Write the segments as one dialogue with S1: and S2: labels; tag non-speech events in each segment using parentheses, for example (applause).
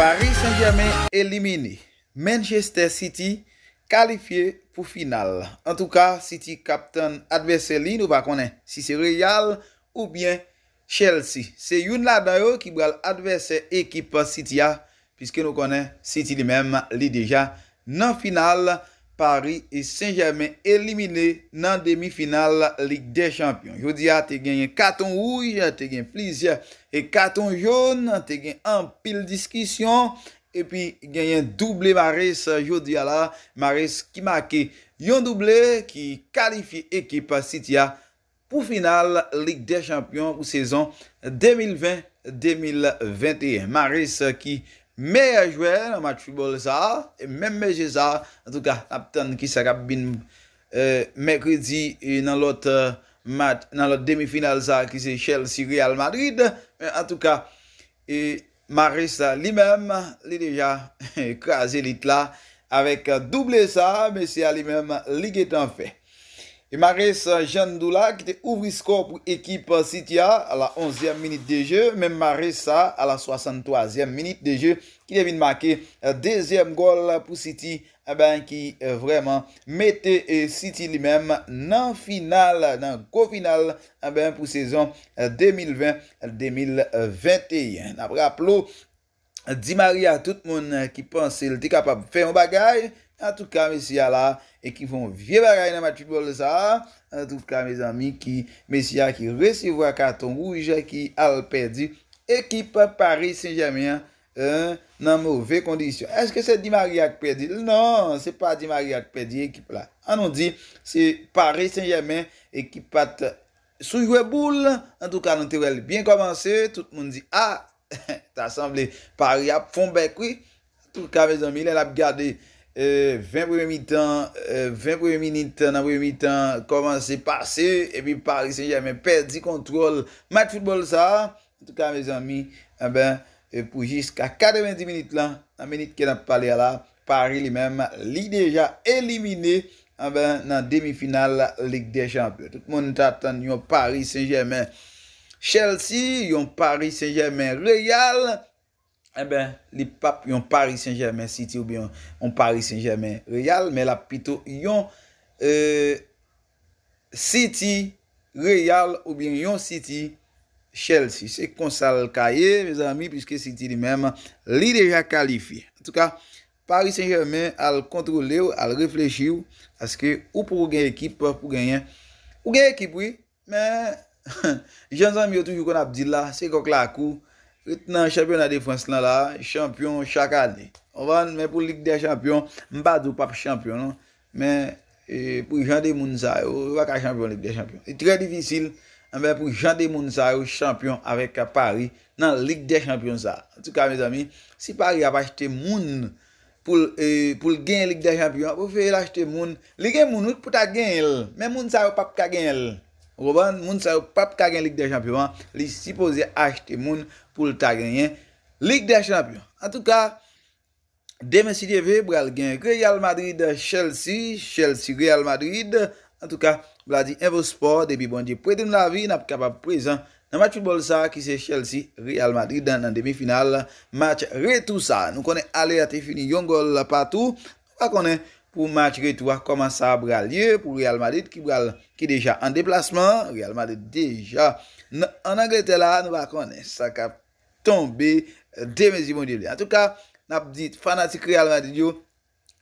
S1: Paris Saint-Germain elimine, Manchester City kalifiye pou final. En tou ka, City kapten adverse li nou pa konen si se Real ou bien Chelsea. Se Yuna Dayo ki bral adverse ekipa City a, piske nou konen City li mem li deja nan final. Paris et Saint-Germain éliminè nan demi-finale Ligue des Champions. Jodia te genyen 4 ans ouj, te genyen plusieurs et 4 ans jaune, ah, te genyen en pile discussion. Et puis genyen doublé Marès ah, Jodiala, ah, Marès qui marque un doublé, qui qualifie l'équipe Sitya pour finale Ligue des Champions ou saison 2020-2021. Marès qui élimine. Mèye a jwè nan mat tribol sa, mèm mèje sa, an tou ka, ap ton ki sa kap bin mèkredi nan lot demifinal sa ki se chèl si Real Madrid, an tou ka, ma rè sa li mèm, li deja, kwa zélit la, avèk doublè sa, mè se a li mèm, li getan fè. E Marissa Jandoula ki te ouvri skor pou ekip City a la 11e minute de je, men Marissa a la 63e minute de je ki devine make 2e goal pou City eh ki euh, vreman mette euh, City li men nan final, nan eh kofinal pou sezon 2020-2021. Napre ap lo, di Maria tout moun euh, ki ponsel di kapab fe yon bagay? An tou ka, mesya la, ekifon vie bagay nan matibol sa. An tou ka, mes ami, mesya ki resevo a karton ouja ki al perdi ekipa Paris Saint-Germain nan mouve kondisyon. Eske se di mariak perdi? Non, se pa di mariak perdi ekipa la. An nou di, se Paris Saint-Germain ekipat soujwe boule. An tou ka, nou te wel bien komanse. Tout moun di, ah, (laughs) a, ta asamble Paris ap fonbekwi. An tou ka, mes ami, lè la ap gade. 20 prouye mi tan, 20 prouye mi tan, nan prouye mi tan, koman se pase, e pi e, Paris Saint-Germain perdi kontrol, mat football sa, tout ka me zanmi, e pou jiska 90 minit lan, nan minit ke nan pale ala, Paris li menm li deja elimine, e eh ben nan demi final la lig de champion, tout moun ta tan yon Paris Saint-Germain Chelsea, yon Paris Saint-Germain Royal, E eh bè, li pap yon Paris Saint-Germain City ou bè yon Paris Saint-Germain Real, mè la pito yon euh, City Real ou bè yon City Chelsea. Se konsal kaye, mè zanmi, piske City di mè mè li deja kalifi. En tout ka, Paris Saint-Germain al kontrole ou al refleji ou, aske ou pou gen ekip, ou gen ekip wè. Mè, janzan mè yo toujou kon ap di la, se kok la kou. Ret nan champion a defans nan la, champion chakade. Ouvan, men pou Ligue des Champions, mbadou pap champion non. Men, eh, pou jande moun sa, wak a champion Ligue des Champions. E trey divisil, men eh pou jande moun sa, wak a champion avèk a Paris nan Ligue des Champions sa. En tout cas, mes amis, si Paris ap achete moun pou eh, gen Ligue des Champions, pou fè l'achete moun. Ligue des Champions, wak pou ta gen el. Men moun sa, wak pap ka gen el. Roban, moun sa yo pap kagen Ligue des Champions, li sipoze achete moun pou lta kagen Ligue des Champions. An tou ka, Deme Sidiyeve bral gen Real Madrid-Chelsea, Chelsea-Real Madrid. An tou ka, bladi evo sport, debi bondi predem la vi, nap kapap prezen nan match football sa ki se Chelsea-Real Madrid dan nan demi final match Retousa. Nou konen ale ate fini, yon gol patou, wak konen. pou match reto a koman sa a bral ye, pou Real Madrid ki bral ki deja an deplasman, Real Madrid deja, an Angleterre la nou a konen sa ka tombe, demesi moun diye. En tout ka, nap dit, fanatik Real Madrid yo,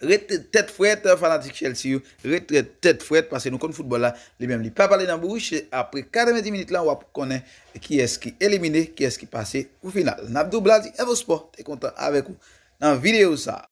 S1: retre tet fwet, fanatik Chelsea yo, retre tet fwet, pase nou kon futbol la, li mem li pa pale nan bourouche, apre 40 minutes la, wap konen ki eski elimine, ki eski pase ou final. Nap dou bladi, evo sport, te kontan avek ou nan video sa,